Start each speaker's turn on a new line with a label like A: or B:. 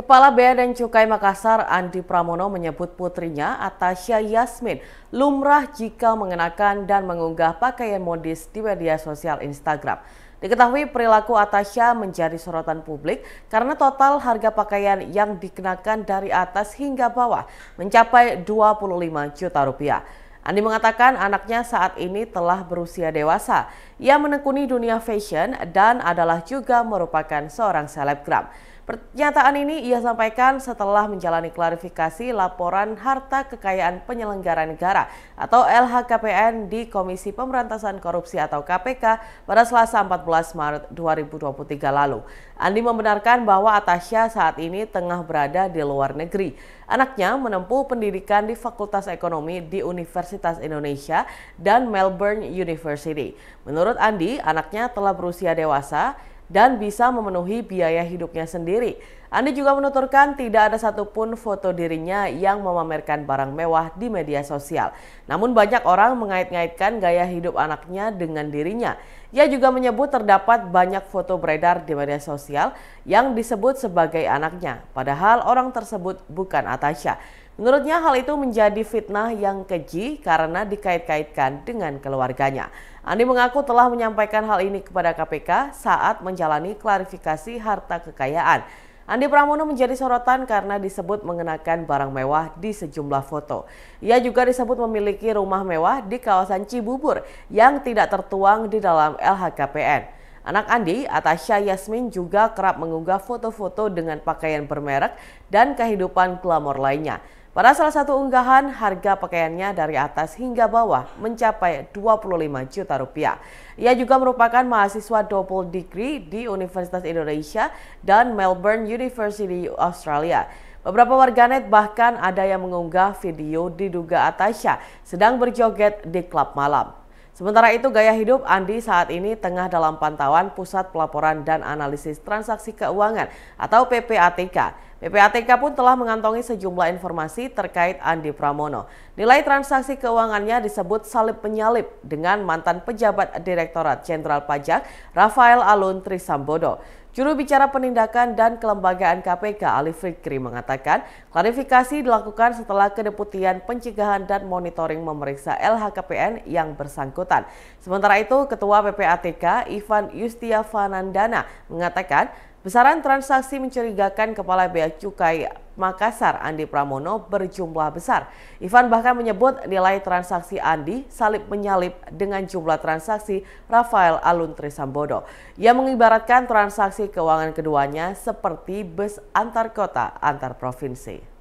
A: Kepala Bea dan Cukai Makassar Andi Pramono menyebut putrinya Atasya Yasmin lumrah jika mengenakan dan mengunggah pakaian modis di media sosial Instagram. Diketahui perilaku Atasya menjadi sorotan publik karena total harga pakaian yang dikenakan dari atas hingga bawah mencapai 25 juta rupiah. Andi mengatakan anaknya saat ini telah berusia dewasa. Ia menekuni dunia fashion dan adalah juga merupakan seorang selebgram. Pernyataan ini ia sampaikan setelah menjalani klarifikasi laporan harta kekayaan penyelenggara negara atau LHKPN di Komisi Pemberantasan Korupsi atau KPK pada Selasa 14 Maret 2023 lalu. Andi membenarkan bahwa Atasya saat ini tengah berada di luar negeri. Anaknya menempuh pendidikan di Fakultas Ekonomi di Universitas Indonesia dan Melbourne University. Menurut Andi, anaknya telah berusia dewasa, dan bisa memenuhi biaya hidupnya sendiri. Andi juga menuturkan tidak ada satupun foto dirinya yang memamerkan barang mewah di media sosial. Namun banyak orang mengait-ngaitkan gaya hidup anaknya dengan dirinya. Ia juga menyebut terdapat banyak foto beredar di media sosial yang disebut sebagai anaknya, padahal orang tersebut bukan Atasha. Menurutnya hal itu menjadi fitnah yang keji karena dikait-kaitkan dengan keluarganya. Andi mengaku telah menyampaikan hal ini kepada KPK saat menjalani klarifikasi harta kekayaan. Andi Pramono menjadi sorotan karena disebut mengenakan barang mewah di sejumlah foto. Ia juga disebut memiliki rumah mewah di kawasan Cibubur yang tidak tertuang di dalam LHKPN. Anak Andi, Atasya Yasmin juga kerap mengunggah foto-foto dengan pakaian bermerek dan kehidupan glamor lainnya. Pada salah satu unggahan, harga pakaiannya dari atas hingga bawah mencapai 25 juta rupiah. Ia juga merupakan mahasiswa double degree di Universitas Indonesia dan Melbourne University Australia. Beberapa warganet bahkan ada yang mengunggah video diduga Atasha sedang berjoget di klub malam. Sementara itu gaya hidup Andi saat ini tengah dalam pantauan Pusat Pelaporan dan Analisis Transaksi Keuangan atau PPATK. PPATK pun telah mengantongi sejumlah informasi terkait Andi Pramono. Nilai transaksi keuangannya disebut salib penyalip dengan mantan pejabat Direktorat Jenderal Pajak Rafael Alun Trisambodo. Juru bicara penindakan dan kelembagaan KPK Ali Fikri mengatakan klarifikasi dilakukan setelah kedeputian pencegahan dan monitoring memeriksa LHKPN yang bersangkutan. Sementara itu Ketua PPATK Ivan Yustia Fanandana mengatakan Besaran transaksi mencurigakan Kepala Bea Cukai Makassar Andi Pramono berjumlah besar. Ivan bahkan menyebut nilai transaksi Andi salib menyalip dengan jumlah transaksi Rafael Alun Trisambodo. Ia mengibaratkan transaksi keuangan keduanya seperti bus antar kota antar provinsi.